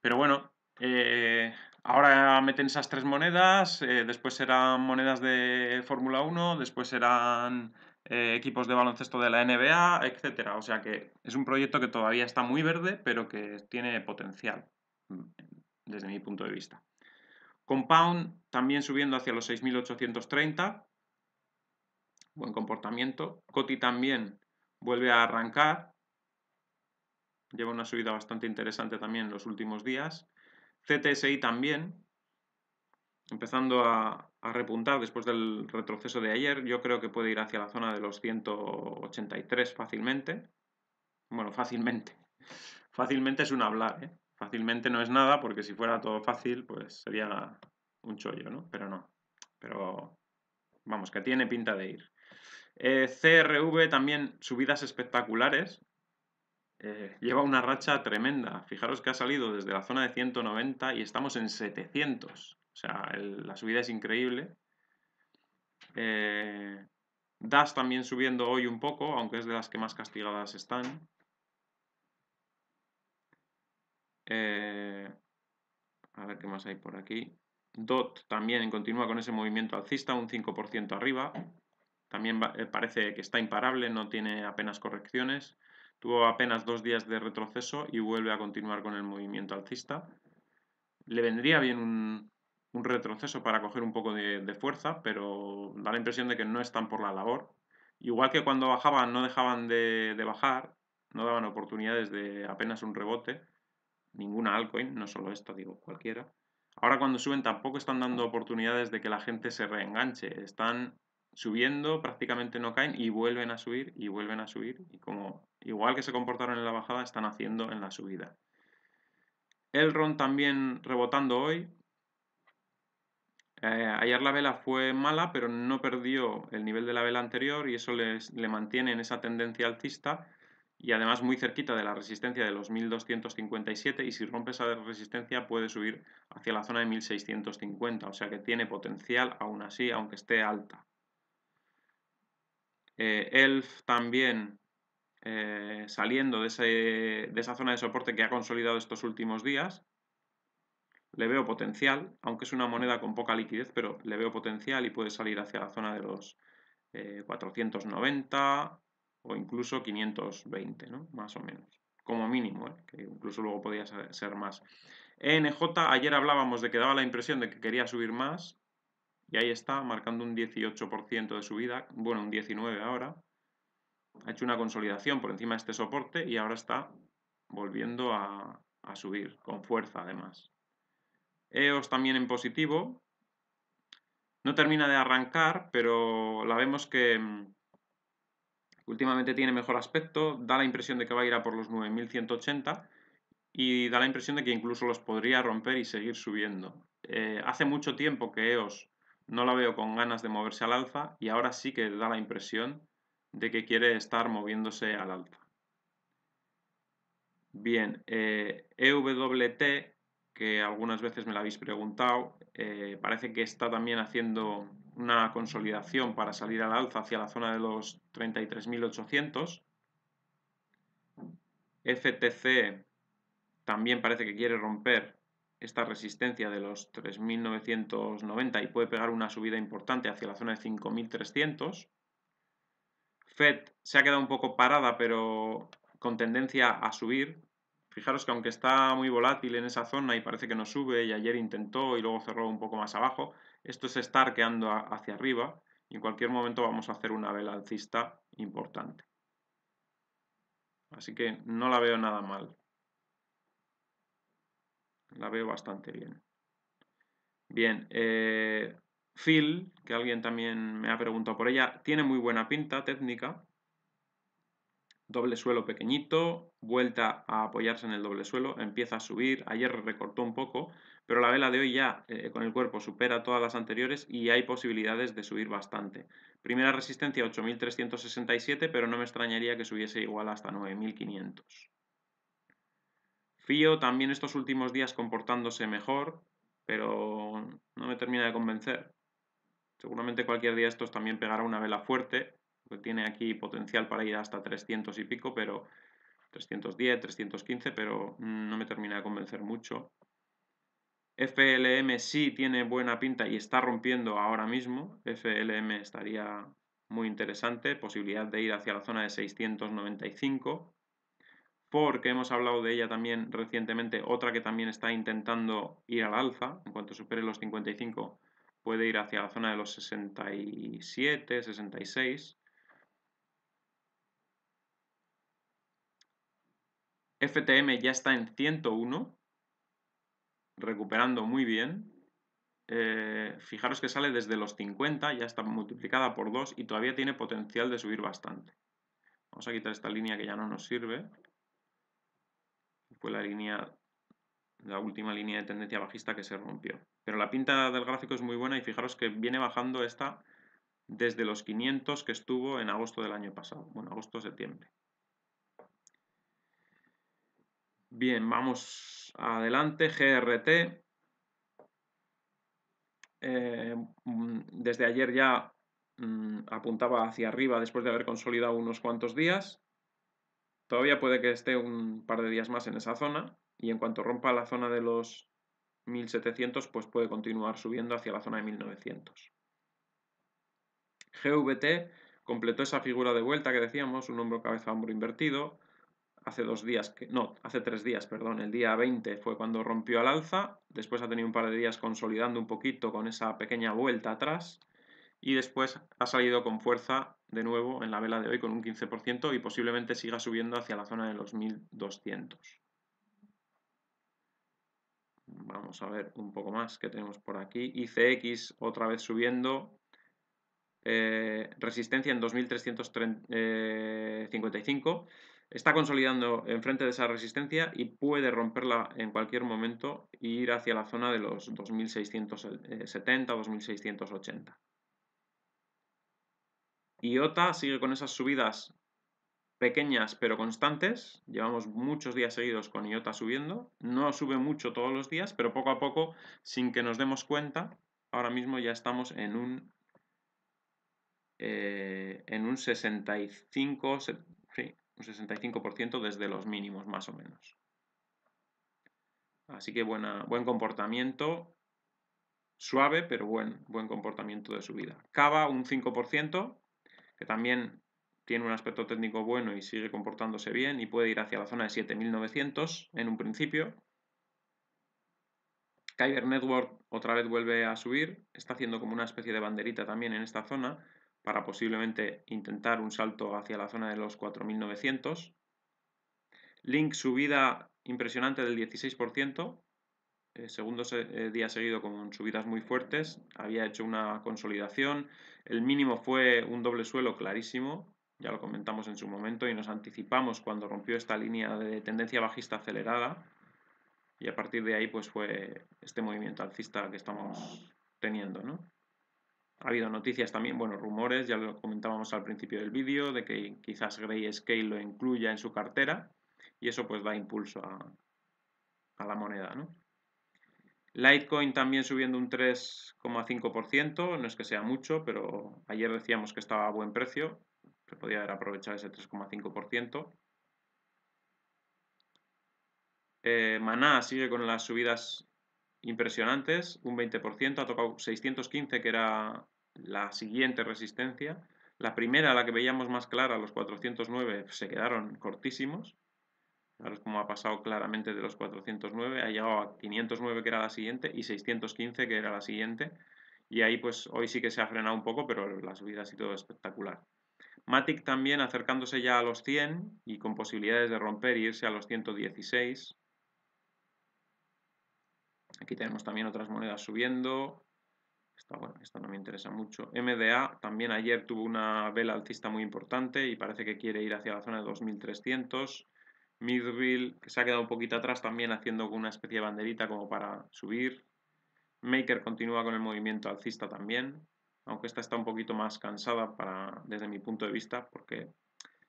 pero bueno, eh, Ahora meten esas tres monedas, eh, después serán monedas de Fórmula 1, después serán eh, equipos de baloncesto de la NBA, etcétera. O sea que es un proyecto que todavía está muy verde, pero que tiene potencial, mm, desde mi punto de vista. Compound también subiendo hacia los 6.830, buen comportamiento. Coti también vuelve a arrancar, lleva una subida bastante interesante también en los últimos días. CTSI también, empezando a, repuntar después del retroceso de ayer. Yo creo que puede ir hacia la zona de los 183 fácilmente. Bueno, fácilmente. [LAUGHS] Fácilmente es un hablar, ¿eh? Fácilmente no es nada, porque si fuera todo fácil, pues sería un chollo, ¿no? Pero no. Pero vamos, que tiene pinta de ir. Eh, CRV también subidas espectaculares. Eh, lleva una racha tremenda. Fijaros que ha salido desde la zona de 190 y estamos en 700. O sea, la subida es increíble. Eh, DAS también subiendo hoy un poco, aunque es de las que más castigadas están. Eh, a ver qué más hay por aquí. DOT también continúa con ese movimiento alcista, un 5% arriba. También parece que está imparable, no tiene apenas correcciones. Tuvo apenas dos días de retroceso y vuelve a continuar con el movimiento alcista. Le vendría bien un, retroceso para coger un poco de, fuerza, pero da la impresión de que no están por la labor. Igual que cuando bajaban, no dejaban de, de bajar, no daban oportunidades de apenas un rebote, ninguna altcoin, no solo esto digo cualquiera. Ahora cuando suben tampoco están dando oportunidades de que la gente se reenganche, están subiendo, prácticamente no caen y vuelven a subir y vuelven a subir. Y como igual que se comportaron en la bajada, están haciendo en la subida. El ron también rebotando hoy. Eh, ayer la vela fue mala, pero no perdió el nivel de la vela anterior y eso le mantiene en esa tendencia alcista y además muy cerquita de la resistencia de los 1257 y si rompe esa resistencia puede subir hacia la zona de 1650, o sea que tiene potencial aún así, aunque esté alta. Eh, Elf también eh, saliendo de, de, esa zona de soporte que ha consolidado estos últimos días. Le veo potencial, aunque es una moneda con poca liquidez, pero le veo potencial y puede salir hacia la zona de los 490 eh, o incluso 520, ¿no? más o menos, como mínimo, que incluso luego podría ser, más. ENJ, ayer hablábamos de que daba la impresión de que quería subir más, y ahí está, marcando un 18% de subida, bueno, un 19 ahora. Ha hecho una consolidación por encima de este soporte y ahora está volviendo a, subir, con fuerza además. EOS también en positivo. No termina de arrancar, pero la vemos que mm, últimamente tiene mejor aspecto. Da la impresión de que va a ir a por los 9180 y da la impresión de que incluso los podría romper y seguir subiendo. Eh, hace mucho tiempo que EOS no la veo con ganas de moverse al alza y ahora sí que da la impresión de que quiere estar moviéndose al alza. Bien, EWT, eh, e que algunas veces me la habéis preguntado, eh, parece que está también haciendo una consolidación para salir al alza hacia la zona de los 33.800. FTC también parece que quiere romper esta resistencia de los 3.990 y puede pegar una subida importante hacia la zona de 5.300. FED se ha quedado un poco parada, pero con tendencia a subir. Fijaros que aunque está muy volátil en esa zona y parece que no sube, y ayer intentó y luego cerró un poco más abajo, esto se está arqueando hacia arriba y en cualquier momento vamos a hacer una vela alcista importante. Así que no la veo nada mal la veo bastante bien. Bien, eh, Phil, que alguien también me ha preguntado por ella, tiene muy buena pinta técnica. Doble suelo pequeñito, vuelta a apoyarse en el doble suelo, empieza a subir. Ayer recortó un poco, pero la vela de hoy ya eh, con el cuerpo supera todas las anteriores y hay posibilidades de subir bastante. Primera resistencia 8.367, pero no me extrañaría que subiese igual hasta 9.500. Fío también estos últimos días comportándose mejor, pero no me termina de convencer. Seguramente cualquier día estos también pegará una vela fuerte, que tiene aquí potencial para ir hasta 300 y pico, pero 310, 315, pero no me termina de convencer mucho. FLM sí tiene buena pinta y está rompiendo ahora mismo. FLM estaría muy interesante, posibilidad de ir hacia la zona de 695 porque hemos hablado de ella también recientemente, otra que también está intentando ir al alza, en cuanto supere los 55 puede ir hacia la zona de los 67, 66. FTM ya está en 101, recuperando muy bien. Eh, fijaros que sale desde los 50, ya está multiplicada por 2 y todavía tiene potencial de subir bastante. Vamos a quitar esta línea que ya no nos sirve. Fue la línea, la última línea de tendencia bajista que se rompió. Pero la pinta del gráfico es muy buena y fijaros que viene bajando esta desde los 500 que estuvo en agosto del año pasado. Bueno, agosto-septiembre. Bien, vamos adelante. GRT. Eh, mm, desde ayer ya mm, apuntaba hacia arriba después de haber consolidado unos cuantos días. Todavía puede que esté un par de días más en esa zona y en cuanto rompa la zona de los 1700, pues puede continuar subiendo hacia la zona de 1900. GVT completó esa figura de vuelta que decíamos, un hombro cabeza hombro invertido, hace dos días, que, no, hace tres días, perdón, el día 20 fue cuando rompió al alza, después ha tenido un par de días consolidando un poquito con esa pequeña vuelta atrás y después ha salido con fuerza de nuevo en la vela de hoy con un 15% y posiblemente siga subiendo hacia la zona de los 1200. Vamos a ver un poco más que tenemos por aquí. ICX otra vez subiendo. Eh, resistencia en 2355. Eh, Está consolidando enfrente de esa resistencia y puede romperla en cualquier momento e ir hacia la zona de los 2670, 2680. IOTA sigue con esas subidas pequeñas pero constantes. Llevamos muchos días seguidos con IOTA subiendo. No sube mucho todos los días, pero poco a poco, sin que nos demos cuenta, ahora mismo ya estamos en un, eh, en un 65, un 65% desde los mínimos más o menos. Así que buena, buen comportamiento, suave, pero buen, buen comportamiento de subida. Cava un 5%, que también tiene un aspecto técnico bueno y sigue comportándose bien y puede ir hacia la zona de 7900 en un principio. Kyber Network otra vez vuelve a subir, está haciendo como una especie de banderita también en esta zona para posiblemente intentar un salto hacia la zona de los 4900. Link subida impresionante del 16%, eh, segundo eh, día seguido con subidas muy fuertes, había hecho una consolidación, el mínimo fue un doble suelo clarísimo, ya lo comentamos en su momento y nos anticipamos cuando rompió esta línea de tendencia bajista acelerada y a partir de ahí pues fue este movimiento alcista que estamos teniendo, ¿no? Ha habido noticias también, bueno, rumores, ya lo comentábamos al principio del vídeo, de que quizás Scale lo incluya en su cartera y eso pues da impulso a, a la moneda, ¿no? Litecoin también subiendo un 3,5%, no es que sea mucho, pero ayer decíamos que estaba a buen precio, se podía haber aprovechado ese 3,5%. Eh, Maná sigue con las subidas impresionantes, un 20%, ha tocado 615 que era la siguiente resistencia. La primera, la que veíamos más clara, los 409, se quedaron cortísimos. Ahora como ha pasado claramente de los 409, ha llegado a 509 que era la siguiente y 615 que era la siguiente. Y ahí pues hoy sí que se ha frenado un poco, pero la subida ha sido espectacular. Matic también acercándose ya a los 100 y con posibilidades de romper e irse a los 116. Aquí tenemos también otras monedas subiendo. esto bueno, esta no me interesa mucho. MDA también ayer tuvo una vela alcista muy importante y parece que quiere ir hacia la zona de 2300. Midville, que se ha quedado un poquito atrás también haciendo una especie de banderita como para subir. Maker continúa con el movimiento alcista también, aunque esta está un poquito más cansada para, desde mi punto de vista, porque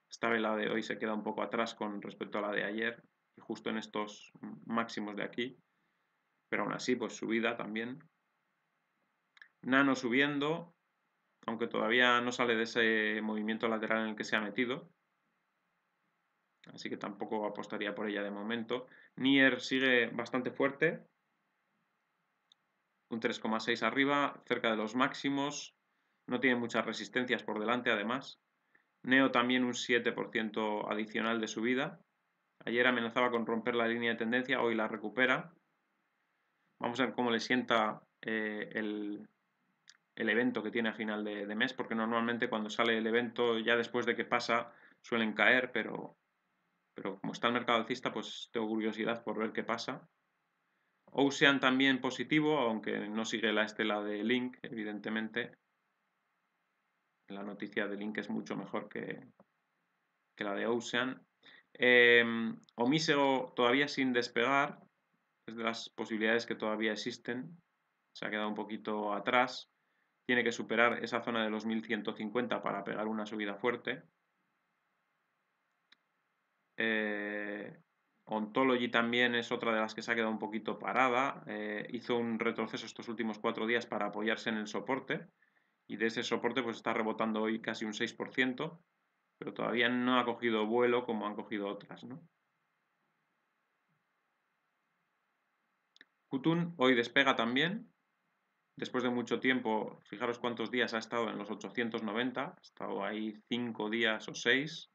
esta vela de hoy se queda un poco atrás con respecto a la de ayer, justo en estos máximos de aquí. Pero aún así, pues subida también. Nano subiendo, aunque todavía no sale de ese movimiento lateral en el que se ha metido así que tampoco apostaría por ella de momento. Nier sigue bastante fuerte, un 3,6 arriba, cerca de los máximos, no tiene muchas resistencias por delante además. Neo también un 7% adicional de subida. Ayer amenazaba con romper la línea de tendencia, hoy la recupera. Vamos a ver cómo le sienta eh, el, evento que tiene a final de mes, porque normalmente cuando sale el evento, ya después de que pasa, suelen caer, pero pero como está el mercado alcista, pues tengo curiosidad por ver qué pasa. Ocean también positivo, aunque no sigue la estela de Link, evidentemente. La noticia de Link es mucho mejor que, la de Ocean. Eh, em, Omisego todavía sin despegar, es de las posibilidades que todavía existen. Se ha quedado un poquito atrás. Tiene que superar esa zona de los 1150 para pegar una subida fuerte. Eh, Ontology también es otra de las que se ha quedado un poquito parada. Eh, hizo un retroceso estos últimos cuatro días para apoyarse en el soporte y de ese soporte pues está rebotando hoy casi un 6%, pero todavía no ha cogido vuelo como han cogido otras. ¿no? Kutun hoy despega también. Después de mucho tiempo, fijaros cuántos días ha estado en los 890, ha estado ahí 5 días o 6,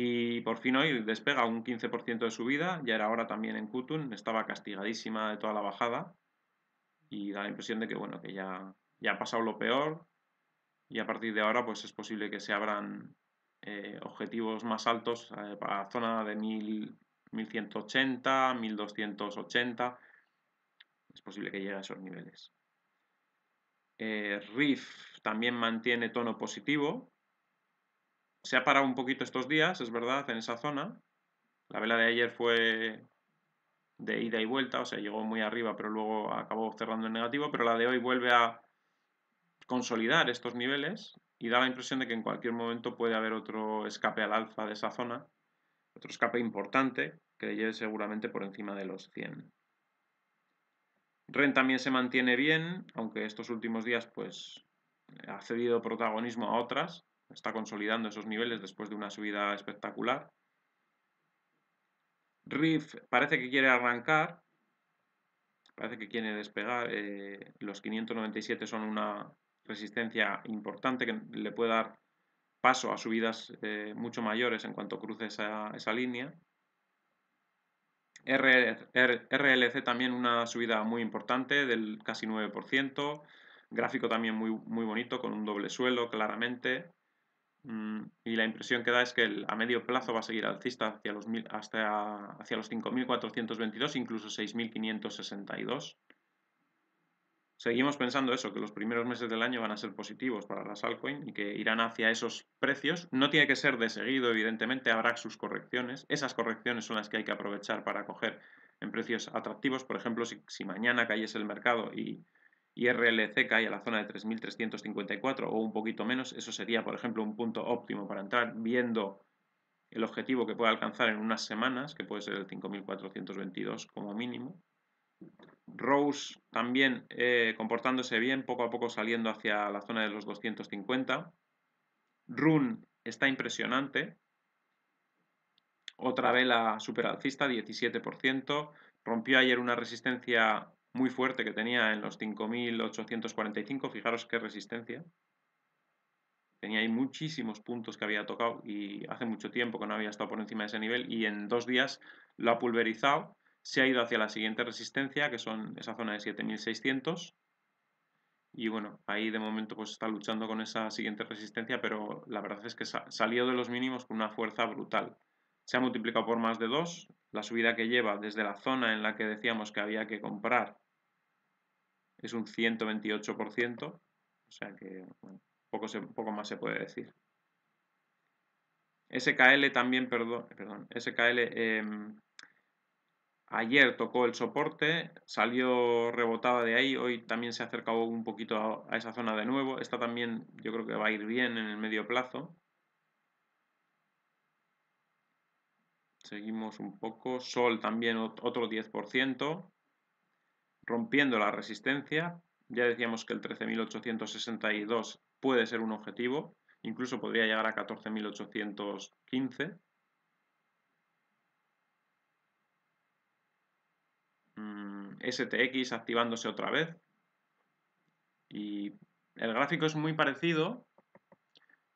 y por fin hoy despega un 15% de subida, ya era ahora también en Kutun, estaba castigadísima de toda la bajada y da la impresión de que bueno, que ya, ya ha pasado lo peor y a partir de ahora pues es posible que se abran eh, objetivos más altos a eh, para la zona de 1180, 1280, es posible que llegue a esos niveles. Eh, Riff RIF también mantiene tono positivo, se ha parado un poquito estos días, es verdad, en esa zona. La vela de ayer fue de ida y vuelta, o sea, llegó muy arriba, pero luego acabó cerrando en negativo, pero la de hoy vuelve a consolidar estos niveles y da la impresión de que en cualquier momento puede haber otro escape al alfa de esa zona, otro escape importante que llegue lleve seguramente por encima de los 100. REN también se mantiene bien, aunque estos últimos días pues ha cedido protagonismo a otras, está consolidando esos niveles después de una subida espectacular. RIF parece que quiere arrancar, parece que quiere despegar. Eh, los 597 son una resistencia importante que le puede dar paso a subidas eh, mucho mayores en cuanto cruce esa, esa línea. RLC también una subida muy importante del casi 9%, gráfico también muy, muy bonito con un doble suelo claramente. Mm, y la impresión que da es que a medio plazo va a seguir alcista hacia los, hasta, hacia los 5.422, incluso 6.562. Seguimos pensando eso, que los primeros meses del año van a ser positivos para las altcoins y que irán hacia esos precios. No tiene que ser de seguido, evidentemente, habrá sus correcciones. Esas correcciones son las que hay que aprovechar para coger en precios atractivos. Por ejemplo, si, si mañana cayese el mercado y y RLC cae a la zona de 3.354 o un poquito menos, eso sería, por ejemplo, un punto óptimo para entrar viendo el objetivo que puede alcanzar en unas semanas, que puede ser el 5.422 como mínimo. Rose también eh, comportándose bien, poco a poco saliendo hacia la zona de los 250. RUN está impresionante. Otra vela super alcista, 17%. Rompió ayer una resistencia muy fuerte que tenía en los 5.845, fijaros qué resistencia. Tenía ahí muchísimos puntos que había tocado y hace mucho tiempo que no había estado por encima de ese nivel y en dos días lo ha pulverizado, se ha ido hacia la siguiente resistencia, que son esa zona de 7.600. Y bueno, ahí de momento pues está luchando con esa siguiente resistencia, pero la verdad es que salió de los mínimos con una fuerza brutal se ha multiplicado por más de 2, la subida que lleva desde la zona en la que decíamos que había que comprar es un 128%, o sea que poco, poco más se puede decir. SKL también, perdón, perdón SKL em, ayer tocó el soporte, salió rebotada de ahí, hoy también se acercó un poquito a, a esa zona de nuevo, esta también yo creo que va a ir bien en el medio plazo, Seguimos un poco. Sol también otro 10%, rompiendo la resistencia. Ya decíamos que el 13.862 puede ser un objetivo, incluso podría llegar a 14.815. Mm, STX activándose otra vez. Y el gráfico es muy parecido,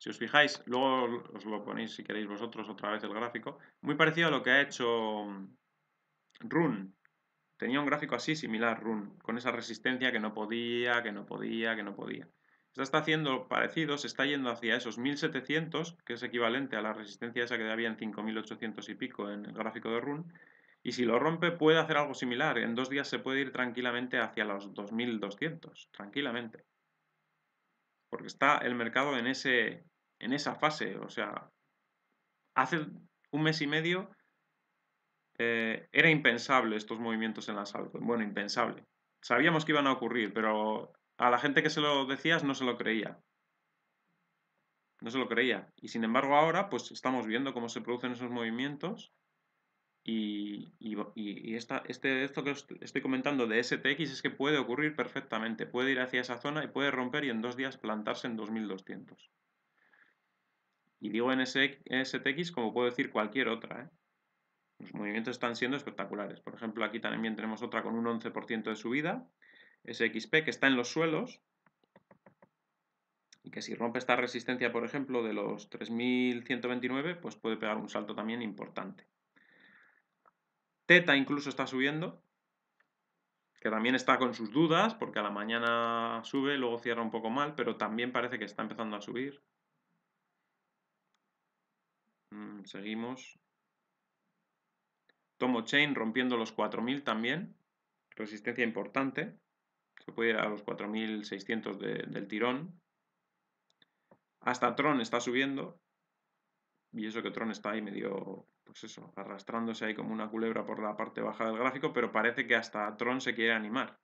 si os fijáis, luego os lo ponéis si queréis vosotros otra vez el gráfico, muy parecido a lo que ha hecho mm, Run. Tenía un gráfico así similar Run, con esa resistencia que no podía, que no podía, que no podía. está haciendo parecido, se está yendo hacia esos 1700, que es equivalente a la resistencia esa que había en 5800 y pico en el gráfico de Run, y si lo rompe puede hacer algo similar. En dos días se puede ir tranquilamente hacia los 2200, tranquilamente. Porque está el mercado en ese en esa fase. O sea, hace un mes y medio eh, era impensable estos movimientos en las altcoins. Bueno, impensable. Sabíamos que iban a ocurrir, pero a la gente que se lo decías no se lo creía. No se lo creía. Y sin embargo ahora pues estamos viendo cómo se producen esos movimientos y, este, esto que estoy comentando de STX es que puede ocurrir perfectamente. Puede ir hacia esa zona y puede romper y en dos días plantarse en 2200. Y digo STX como puedo decir cualquier otra. ¿eh? Los movimientos están siendo espectaculares. Por ejemplo, aquí también tenemos otra con un 11% de subida. SXP que está en los suelos. Y que si rompe esta resistencia, por ejemplo, de los 3.129, pues puede pegar un salto también importante. Teta incluso está subiendo, que también está con sus dudas, porque a la mañana sube, luego cierra un poco mal, pero también parece que está empezando a subir. Mm, seguimos. Tomo Chain rompiendo los 4000 también. Resistencia importante. Se puede ir a los 4600 del tirón. Hasta Tron está subiendo. Y eso que Tron está ahí medio, pues eso, arrastrándose ahí como una culebra por la parte baja del gráfico, pero parece que hasta Tron se quiere animar.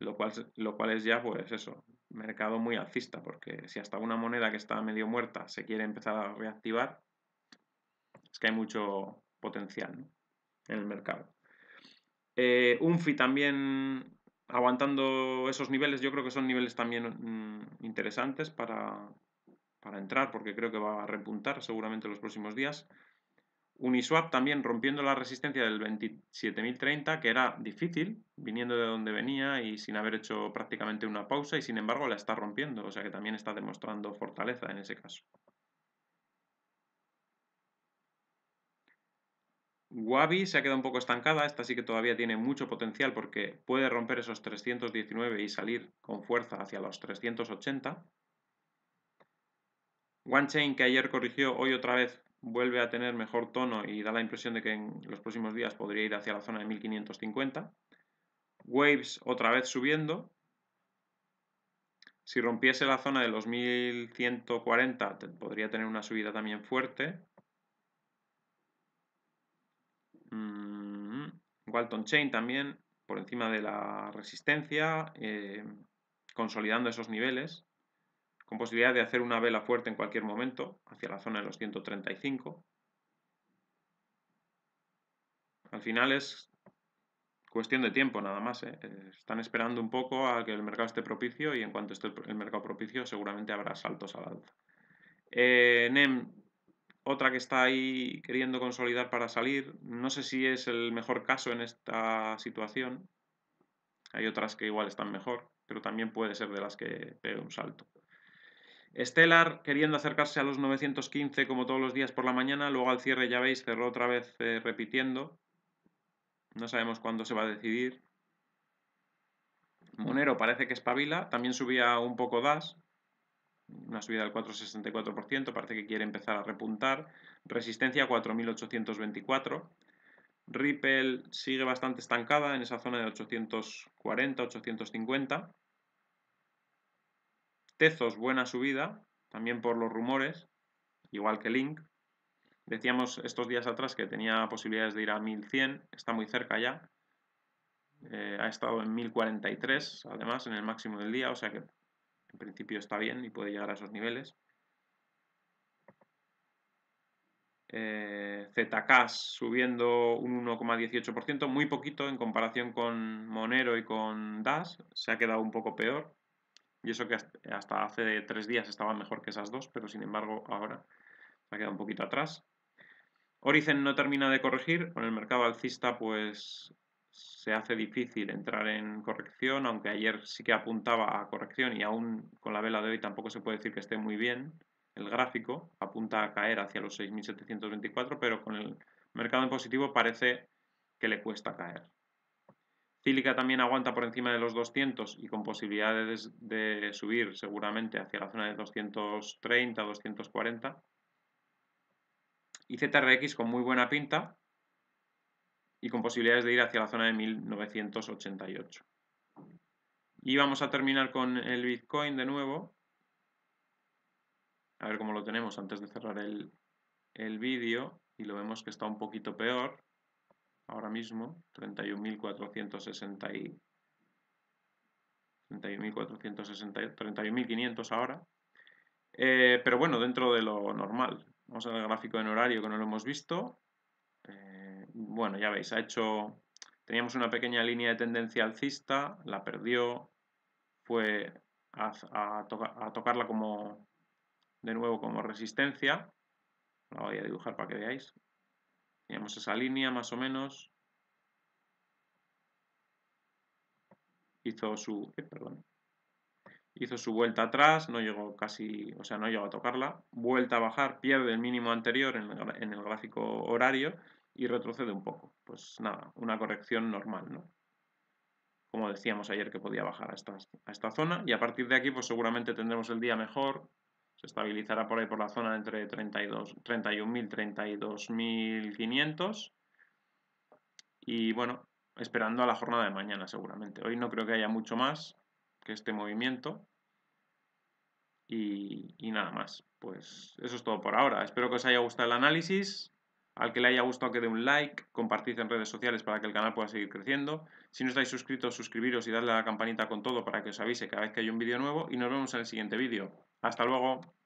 Lo cual, lo cual es ya, pues eso, mercado muy alcista, porque si hasta una moneda que está medio muerta se quiere empezar a reactivar, es que hay mucho potencial en el mercado. Eh, Unfi también aguantando esos niveles, yo creo que son niveles también mm, interesantes para, para entrar, porque creo que va a repuntar seguramente los próximos días. Uniswap también rompiendo la resistencia del 27.030, que era difícil, viniendo de donde venía y sin haber hecho prácticamente una pausa, y sin embargo la está rompiendo, o sea que también está demostrando fortaleza en ese caso. Wabi se ha quedado un poco estancada, esta sí que todavía tiene mucho potencial porque puede romper esos 319 y salir con fuerza hacia los 380. OneChain que ayer corrigió hoy otra vez vuelve a tener mejor tono y da la impresión de que en los próximos días podría ir hacia la zona de 1550. Waves otra vez subiendo. Si rompiese la zona de los 1140 podría tener una subida también fuerte. Mm, Walton Chain también por encima de la resistencia, eh, consolidando esos niveles con posibilidad de hacer una vela fuerte en cualquier momento, hacia la zona de los 135. Al final es cuestión de tiempo nada más. ¿eh? Eh, están esperando un poco a que el mercado esté propicio y en cuanto esté el mercado propicio seguramente habrá saltos al alza. Eh, NEM, otra que está ahí queriendo consolidar para salir, no sé si es el mejor caso en esta situación. Hay otras que igual están mejor, pero también puede ser de las que pegue un salto. Stellar queriendo acercarse a los 915 como todos los días por la mañana, luego al cierre ya veis, cerró otra vez eh, repitiendo. No sabemos cuándo se va a decidir. Monero parece que espabila, también subía un poco DAS, una subida del 4,64%, parece que quiere empezar a repuntar. Resistencia 4.824. Ripple sigue bastante estancada en esa zona de 840, 850. Tezos, buena subida, también por los rumores, igual que Link. Decíamos estos días atrás que tenía posibilidades de ir a 1100, está muy cerca ya. Eh, ha estado en 1043, además, en el máximo del día, o sea que en principio está bien y puede llegar a esos niveles. Eh, subiendo un 1,18%, muy poquito en comparación con Monero y con Dash, se ha quedado un poco peor, y eso que hasta hace tres días estaban mejor que esas dos, pero sin embargo ahora se ha quedado un poquito atrás. origen no termina de corregir, con el mercado alcista pues se hace difícil entrar en corrección, aunque ayer sí que apuntaba a corrección y aún con la vela de hoy tampoco se puede decir que esté muy bien. El gráfico apunta a caer hacia los 6.724, pero con el mercado en positivo parece que le cuesta caer. Fílica también aguanta por encima de los 200 y con posibilidades de subir seguramente hacia la zona de 230, 240. Y ZRX con muy buena pinta y con posibilidades de ir hacia la zona de 1988. Y vamos a terminar con el Bitcoin de nuevo. A ver cómo lo tenemos antes de cerrar el, el vídeo. Y lo vemos que está un poquito peor ahora mismo, 31.460 31.460, 31.500 ahora. Eh, pero bueno, dentro de lo normal. Vamos a el gráfico en horario que no lo hemos visto. Eh, bueno, ya veis, ha hecho... Teníamos una pequeña línea de tendencia alcista, la perdió, fue a, a tocarla como de nuevo como resistencia. La voy a dibujar para que veáis. Tenemos esa línea más o menos. Hizo su, eh, perdón. hizo su vuelta atrás, no llegó casi, o sea, no llegó a tocarla. Vuelta a bajar, pierde el mínimo anterior en el, gráfico horario y retrocede un poco. Pues nada, una corrección normal, ¿no? Como decíamos ayer que podía bajar a esta, a esta zona y a partir de aquí pues seguramente tendremos el día mejor se estabilizará por ahí por la zona entre 32, 31.000 y 32.500. Y bueno, esperando a la jornada de mañana seguramente. Hoy no creo que haya mucho más que este movimiento. Y, nada más. Pues eso es todo por ahora. Espero que os haya gustado el análisis. Al que le haya gustado que dé un like, compartid en redes sociales para que el canal pueda seguir creciendo. Si no estáis suscritos, suscribiros y darle a la campanita con todo para que os avise cada vez que hay un vídeo nuevo. Y nos vemos en el siguiente vídeo. Hasta luego.